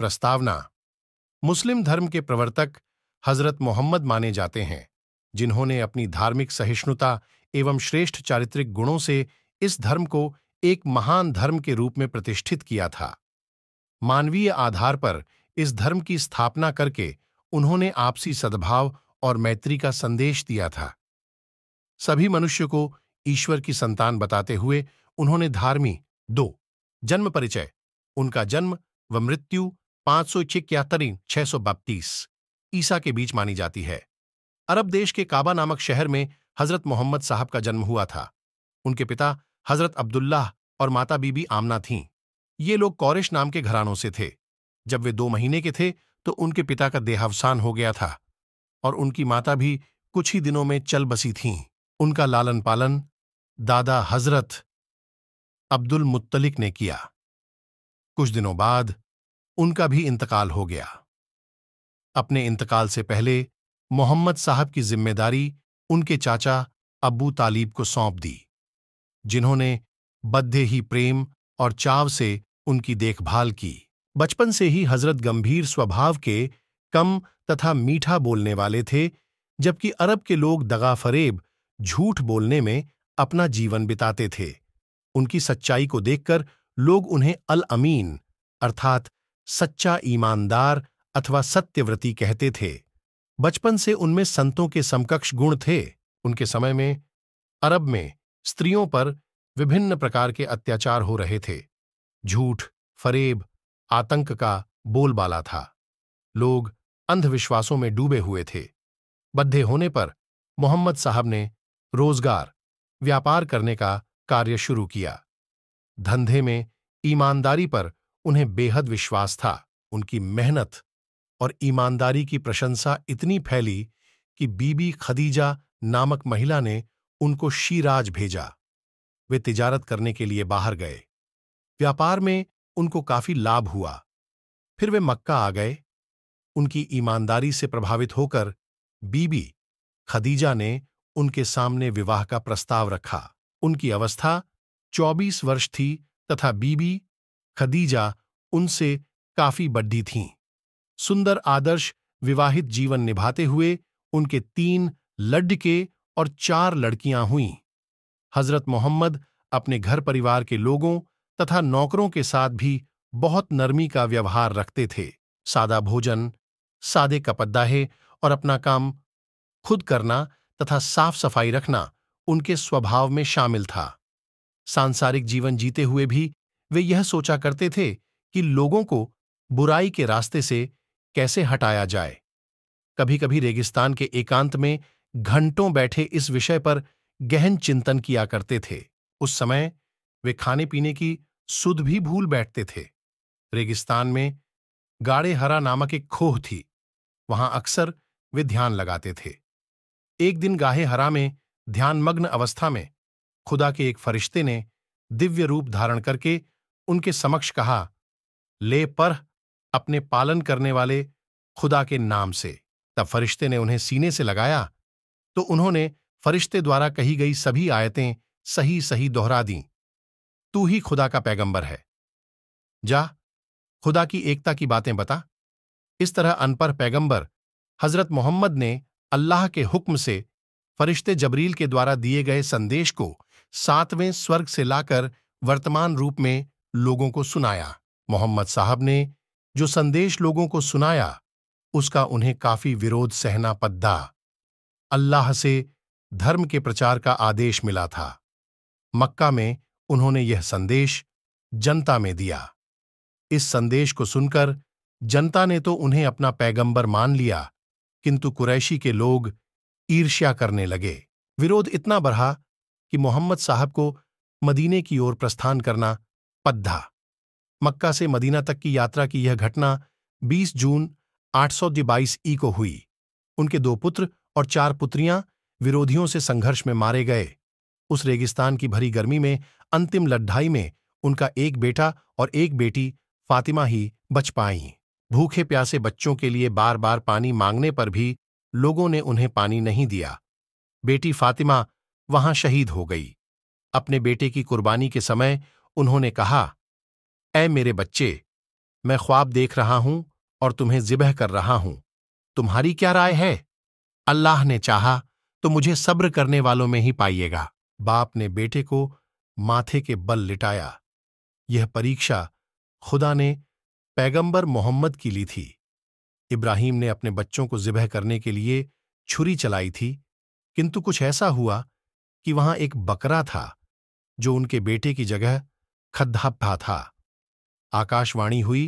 प्रस्तावना मुस्लिम धर्म के प्रवर्तक हजरत मोहम्मद माने जाते हैं जिन्होंने अपनी धार्मिक सहिष्णुता एवं श्रेष्ठ चारित्रिक गुणों से इस धर्म को एक महान धर्म के रूप में प्रतिष्ठित किया था मानवीय आधार पर इस धर्म की स्थापना करके उन्होंने आपसी सद्भाव और मैत्री का संदेश दिया था सभी मनुष्य को ईश्वर की संतान बताते हुए उन्होंने धार्मी दो जन्म परिचय उनका जन्म व मृत्यु पाँच सौ इक्यातरीन छह सौ बत्तीस ईसा के बीच मानी जाती है अरब देश के काबा नामक शहर में हजरत मोहम्मद साहब का जन्म हुआ था उनके पिता हजरत अब्दुल्लाह और माता बीबी आमना थीं ये लोग कौरिश नाम के घरानों से थे जब वे दो महीने के थे तो उनके पिता का देहावसान हो गया था और उनकी माता भी कुछ ही दिनों में चल बसी थीं उनका लालन पालन दादा हजरत अब्दुल मुत्तलिक ने किया कुछ दिनों बाद उनका भी इंतकाल हो गया अपने इंतकाल से पहले मोहम्मद साहब की जिम्मेदारी उनके चाचा अबू तालीब को सौंप दी जिन्होंने बद्धे ही प्रेम और चाव से उनकी देखभाल की बचपन से ही हजरत गंभीर स्वभाव के कम तथा मीठा बोलने वाले थे जबकि अरब के लोग दगा फरेब झूठ बोलने में अपना जीवन बिताते थे उनकी सच्चाई को देखकर लोग उन्हें अल अमीन अर्थात सच्चा ईमानदार अथवा सत्यव्रती कहते थे बचपन से उनमें संतों के समकक्ष गुण थे उनके समय में अरब में स्त्रियों पर विभिन्न प्रकार के अत्याचार हो रहे थे झूठ फरेब आतंक का बोलबाला था लोग अंधविश्वासों में डूबे हुए थे बद्धे होने पर मोहम्मद साहब ने रोजगार व्यापार करने का कार्य शुरू किया धंधे में ईमानदारी पर उन्हें बेहद विश्वास था उनकी मेहनत और ईमानदारी की प्रशंसा इतनी फैली कि बीबी खदीजा नामक महिला ने उनको शीराज भेजा वे तिजारत करने के लिए बाहर गए व्यापार में उनको काफी लाभ हुआ फिर वे मक्का आ गए उनकी ईमानदारी से प्रभावित होकर बीबी खदीजा ने उनके सामने विवाह का प्रस्ताव रखा उनकी अवस्था 24 वर्ष थी तथा बीबी खदीजा उनसे काफी बड्डी थीं सुंदर आदर्श विवाहित जीवन निभाते हुए उनके तीन लड्डके और चार लड़कियां हुईं हजरत मोहम्मद अपने घर परिवार के लोगों तथा नौकरों के साथ भी बहुत नरमी का व्यवहार रखते थे सादा भोजन सादे कपद्दाहे और अपना काम खुद करना तथा साफ सफाई रखना उनके स्वभाव में शामिल था सांसारिक जीवन जीते हुए भी वे यह सोचा करते थे कि लोगों को बुराई के रास्ते से कैसे हटाया जाए कभी कभी रेगिस्तान के एकांत में घंटों बैठे इस विषय पर गहन चिंतन किया करते थे उस समय वे खाने पीने की सुध भी भूल बैठते थे रेगिस्तान में गाड़े हरा नामक एक खोह थी वहां अक्सर वे ध्यान लगाते थे एक दिन गाहे हरा में ध्यानमग्न अवस्था में खुदा के एक फरिश्ते ने दिव्य रूप धारण करके उनके समक्ष कहा ले पर अपने पालन करने वाले खुदा के नाम से तब फरिश्ते ने उन्हें सीने से लगाया तो उन्होंने फरिश्ते द्वारा कही गई सभी आयतें सही सही दोहरा दीं तू ही खुदा का पैगंबर है जा खुदा की एकता की बातें बता इस तरह अनपढ़ पैगंबर हजरत मोहम्मद ने अल्लाह के हुक्म से फरिश्ते जबरील के द्वारा दिए गए संदेश को सातवें स्वर्ग से लाकर वर्तमान रूप में लोगों को सुनाया मोहम्मद साहब ने जो संदेश लोगों को सुनाया उसका उन्हें काफी विरोध सहना पद्दा अल्लाह से धर्म के प्रचार का आदेश मिला था मक्का में उन्होंने यह संदेश जनता में दिया इस संदेश को सुनकर जनता ने तो उन्हें अपना पैगंबर मान लिया किंतु कुरैशी के लोग ईर्ष्या करने लगे विरोध इतना बढ़ा कि मोहम्मद साहब को मदीने की ओर प्रस्थान करना पद्धा मक्का से मदीना तक की यात्रा की यह घटना 20 जून आठ सौ ई को हुई उनके दो पुत्र और चार पुत्रियां विरोधियों से संघर्ष में मारे गए उस रेगिस्तान की भरी गर्मी में अंतिम लड्ढाई में उनका एक बेटा और एक बेटी फातिमा ही बच पाई भूखे प्यासे बच्चों के लिए बार बार पानी मांगने पर भी लोगों ने उन्हें पानी नहीं दिया बेटी फातिमा वहां शहीद हो गई अपने बेटे की कुर्बानी के समय उन्होंने कहा ए मेरे बच्चे मैं ख्वाब देख रहा हूं और तुम्हें जिबह कर रहा हूं तुम्हारी क्या राय है अल्लाह ने चाहा तो मुझे सब्र करने वालों में ही पाइएगा बाप ने बेटे को माथे के बल लिटाया यह परीक्षा खुदा ने पैगंबर मोहम्मद की ली थी इब्राहिम ने अपने बच्चों को जिबह करने के लिए छुरी चलाई थी किंतु कुछ ऐसा हुआ कि वहां एक बकरा था जो उनके बेटे की जगह खद्धाभा था आकाशवाणी हुई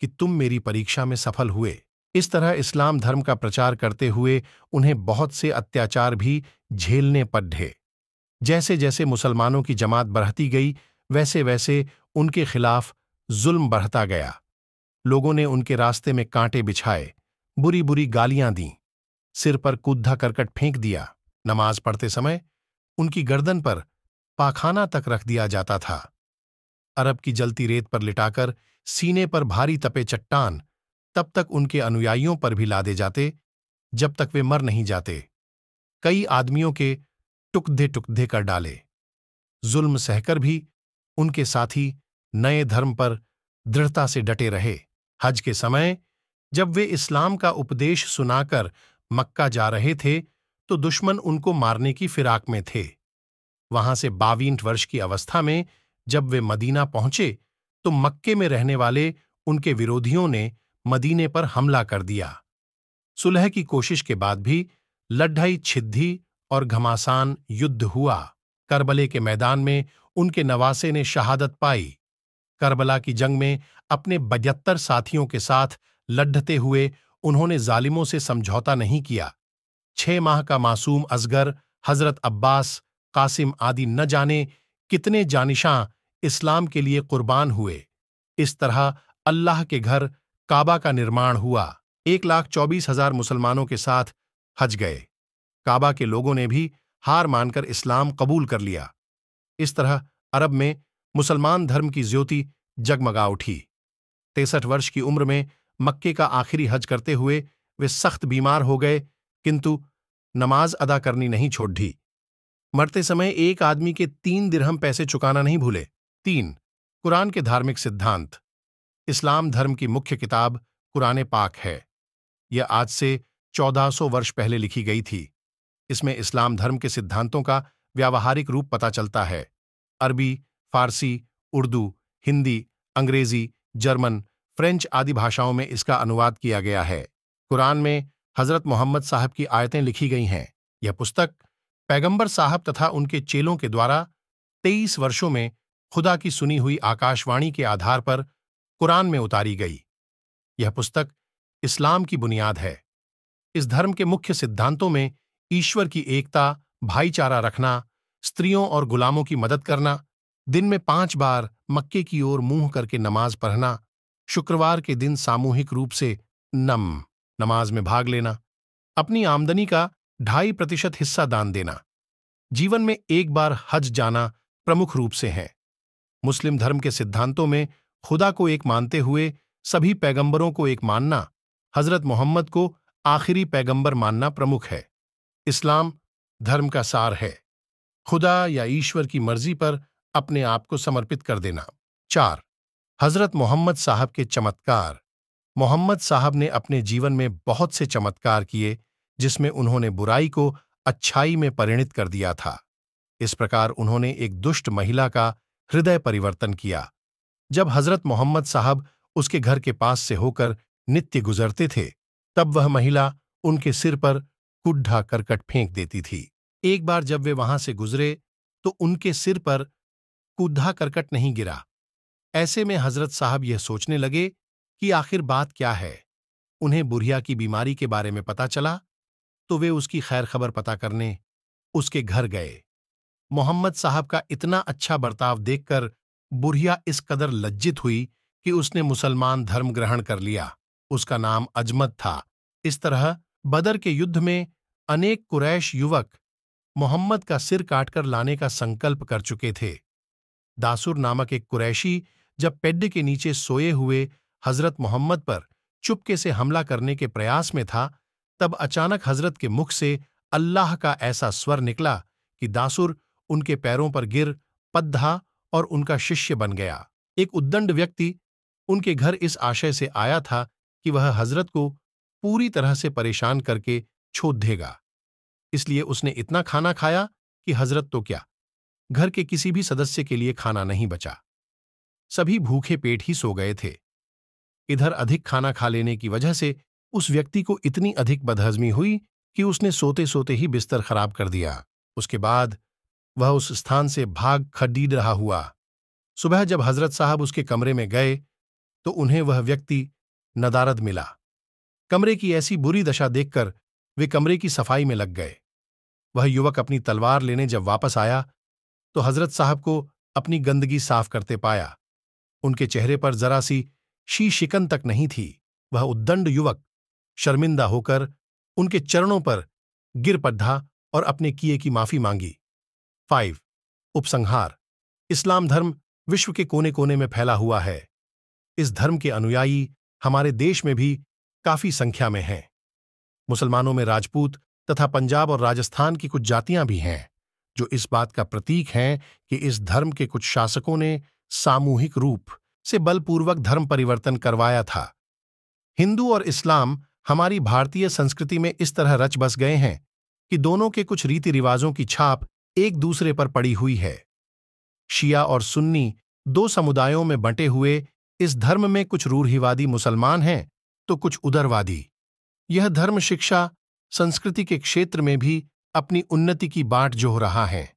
कि तुम मेरी परीक्षा में सफल हुए इस तरह इस्लाम धर्म का प्रचार करते हुए उन्हें बहुत से अत्याचार भी झेलने पड़े जैसे जैसे मुसलमानों की जमात बढ़ती गई वैसे वैसे उनके खिलाफ जुल्म बढ़ता गया लोगों ने उनके रास्ते में कांटे बिछाए बुरी बुरी गालियां दीं सिर पर कुद्धा करकट फेंक दिया नमाज पढ़ते समय उनकी गर्दन पर पाखाना तक रख दिया जाता था अरब की जलती रेत पर लिटाकर सीने पर भारी तपे चट्टान तब तक उनके अनुयायियों पर भी लादे जाते जब तक वे मर नहीं जाते कई आदमियों के टुकधे टुकधे कर डाले जुल्म सहकर भी उनके साथी नए धर्म पर दृढ़ता से डटे रहे हज के समय जब वे इस्लाम का उपदेश सुनाकर मक्का जा रहे थे तो दुश्मन उनको मारने की फिराक में थे वहां से बावींठ वर्ष की अवस्था में जब वे मदीना पहुंचे तो मक्के में रहने वाले उनके विरोधियों ने मदीने पर हमला कर दिया सुलह की कोशिश के बाद भी लड्ढई छिद्धि और घमासान युद्ध हुआ करबले के मैदान में उनके नवासे ने शहादत पाई करबला की जंग में अपने बजहत्तर साथियों के साथ लड्ढते हुए उन्होंने जालिमों से समझौता नहीं किया छह माह का मासूम असगर हजरत अब्बास कासिम आदि न जाने कितने जानिशां इस्लाम के लिए कुर्बान हुए इस तरह अल्लाह के घर काबा का निर्माण हुआ एक लाख चौबीस हजार मुसलमानों के साथ हज गए काबा के लोगों ने भी हार मानकर इस्लाम कबूल कर लिया इस तरह अरब में मुसलमान धर्म की ज्योति जगमगा उठी तिरसठ वर्ष की उम्र में मक्के का आखिरी हज करते हुए वे सख्त बीमार हो गए किंतु नमाज अदा करनी नहीं छोड़ दी मरते समय एक आदमी के तीन दिरहम पैसे चुकाना नहीं भूले तीन कुरान के धार्मिक सिद्धांत इस्लाम धर्म की मुख्य किताब कुरान पाक है यह आज से 1400 वर्ष पहले लिखी गई थी इसमें इस्लाम धर्म के सिद्धांतों का व्यावहारिक रूप पता चलता है अरबी फारसी उर्दू हिंदी अंग्रेजी जर्मन फ्रेंच आदि भाषाओं में इसका अनुवाद किया गया है कुरान में हजरत मोहम्मद साहब की आयतें लिखी गई हैं यह पुस्तक पैगंबर साहब तथा उनके चेलों के द्वारा तेईस वर्षों में खुदा की सुनी हुई आकाशवाणी के आधार पर कुरान में उतारी गई यह पुस्तक इस्लाम की बुनियाद है इस धर्म के मुख्य सिद्धांतों में ईश्वर की एकता भाईचारा रखना स्त्रियों और गुलामों की मदद करना दिन में पांच बार मक्के की ओर मुंह करके नमाज पढ़ना शुक्रवार के दिन सामूहिक रूप से नम नमाज में भाग लेना अपनी आमदनी का ढाई प्रतिशत हिस्सा दान देना जीवन में एक बार हज जाना प्रमुख रूप से है मुस्लिम धर्म के सिद्धांतों में खुदा को एक मानते हुए सभी पैगंबरों को एक मानना हजरत मोहम्मद को आखिरी पैगंबर मानना प्रमुख है इस्लाम धर्म का सार है खुदा या ईश्वर की मर्जी पर अपने आप को समर्पित कर देना चार हजरत मोहम्मद साहब के चमत्कार मोहम्मद साहब ने अपने जीवन में बहुत से चमत्कार किए जिसमें उन्होंने बुराई को अच्छाई में परिणित कर दिया था इस प्रकार उन्होंने एक दुष्ट महिला का हृदय परिवर्तन किया जब हजरत मोहम्मद साहब उसके घर के पास से होकर नित्य गुजरते थे तब वह महिला उनके सिर पर कुड्ढा करकट फेंक देती थी एक बार जब वे वहां से गुजरे तो उनके सिर पर कुड्ढा करकट नहीं गिरा ऐसे में हजरत साहब यह सोचने लगे कि आखिर बात क्या है उन्हें बुढ़िया की बीमारी के बारे में पता चला तो वे उसकी खैर खबर पता करने उसके घर गए मोहम्मद साहब का इतना अच्छा बर्ताव देखकर बुढ़िया इस कदर लज्जित हुई कि उसने मुसलमान धर्म ग्रहण कर लिया उसका नाम अजमत था इस तरह बदर के युद्ध में अनेक कुरैश युवक मोहम्मद का सिर काटकर लाने का संकल्प कर चुके थे दासुर नामक एक कुरैशी जब पेड्ड के नीचे सोए हुए हजरत मोहम्मद पर चुपके से हमला करने के प्रयास में था तब अचानक हजरत के मुख से अल्लाह का ऐसा स्वर निकला कि दासुर उनके पैरों पर गिर पद्धा और उनका शिष्य बन गया एक उद्दंड व्यक्ति उनके घर इस आशय से आया था कि वह हजरत को पूरी तरह से परेशान करके छोड़ देगा इसलिए उसने इतना खाना खाया कि हजरत तो क्या घर के किसी भी सदस्य के लिए खाना नहीं बचा सभी भूखे पेट ही सो गए थे इधर अधिक खाना खा लेने की वजह से उस व्यक्ति को इतनी अधिक बदहजमी हुई कि उसने सोते सोते ही बिस्तर खराब कर दिया उसके बाद वह उस स्थान से भाग खडीड रहा हुआ सुबह जब हजरत साहब उसके कमरे में गए तो उन्हें वह व्यक्ति नदारद मिला कमरे की ऐसी बुरी दशा देखकर वे कमरे की सफाई में लग गए वह युवक अपनी तलवार लेने जब वापस आया तो हजरत साहब को अपनी गंदगी साफ करते पाया उनके चेहरे पर जरा सी शी शिकन तक नहीं थी वह उद्दंड युवक शर्मिंदा होकर उनके चरणों पर गिर पड़ा और अपने किए की माफी मांगी फाइव उपसंहार इस्लाम धर्म विश्व के कोने कोने में फैला हुआ है इस धर्म के अनुयायी हमारे देश में भी काफी संख्या में हैं मुसलमानों में राजपूत तथा पंजाब और राजस्थान की कुछ जातियां भी हैं जो इस बात का प्रतीक हैं कि इस धर्म के कुछ शासकों ने सामूहिक रूप से बलपूर्वक धर्म परिवर्तन करवाया था हिंदू और इस्लाम हमारी भारतीय संस्कृति में इस तरह रच बस गए हैं कि दोनों के कुछ रीति रिवाजों की छाप एक दूसरे पर पड़ी हुई है शिया और सुन्नी दो समुदायों में बंटे हुए इस धर्म में कुछ रूढ़िवादी मुसलमान हैं तो कुछ उदरवादी यह धर्म शिक्षा संस्कृति के क्षेत्र में भी अपनी उन्नति की बाट जोह रहा है